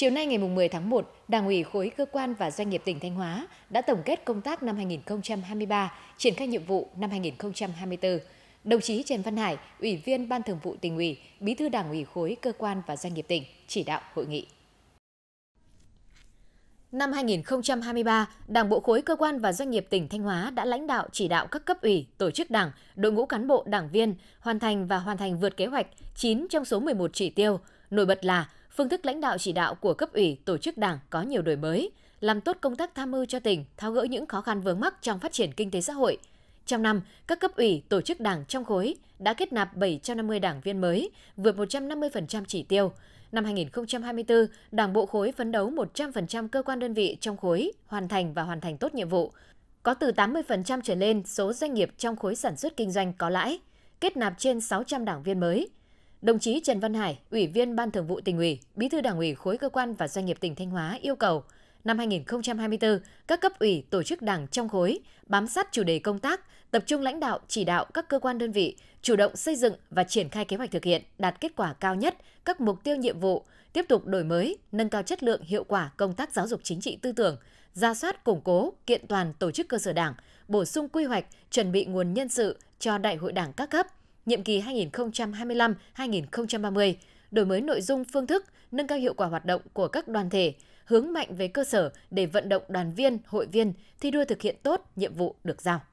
Chiều nay ngày 10 tháng 1, Đảng ủy khối cơ quan và doanh nghiệp tỉnh Thanh Hóa đã tổng kết công tác năm 2023, triển khai nhiệm vụ năm 2024. Đồng chí Trần Văn Hải, Ủy viên Ban Thường vụ tỉnh ủy, Bí thư Đảng ủy khối cơ quan và doanh nghiệp tỉnh chỉ đạo hội nghị. Năm 2023, Đảng bộ khối cơ quan và doanh nghiệp tỉnh Thanh Hóa đã lãnh đạo chỉ đạo các cấp ủy, tổ chức đảng, đội ngũ cán bộ đảng viên hoàn thành và hoàn thành vượt kế hoạch 9 trong số 11 chỉ tiêu. Nổi bật là phương thức lãnh đạo chỉ đạo của cấp ủy, tổ chức đảng có nhiều đổi mới, làm tốt công tác tham mưu cho tỉnh tháo gỡ những khó khăn vướng mắc trong phát triển kinh tế xã hội. Trong năm, các cấp ủy, tổ chức đảng trong khối đã kết nạp 750 đảng viên mới, vượt 150% chỉ tiêu. Năm 2024, Đảng bộ khối phấn đấu 100% cơ quan đơn vị trong khối hoàn thành và hoàn thành tốt nhiệm vụ. Có từ 80% trở lên số doanh nghiệp trong khối sản xuất kinh doanh có lãi, kết nạp trên 600 đảng viên mới – Đồng chí Trần Văn Hải, Ủy viên Ban Thường vụ Tỉnh ủy, Bí thư Đảng ủy khối cơ quan và doanh nghiệp tỉnh Thanh Hóa yêu cầu năm 2024, các cấp ủy tổ chức đảng trong khối bám sát chủ đề công tác, tập trung lãnh đạo chỉ đạo các cơ quan đơn vị chủ động xây dựng và triển khai kế hoạch thực hiện đạt kết quả cao nhất các mục tiêu nhiệm vụ, tiếp tục đổi mới, nâng cao chất lượng hiệu quả công tác giáo dục chính trị tư tưởng, ra soát củng cố, kiện toàn tổ chức cơ sở đảng, bổ sung quy hoạch, chuẩn bị nguồn nhân sự cho đại hội đảng các cấp – nhiệm kỳ 2025-2030, đổi mới nội dung phương thức, nâng cao hiệu quả hoạt động của các đoàn thể, hướng mạnh về cơ sở để vận động đoàn viên, hội viên thi đua thực hiện tốt nhiệm vụ được giao.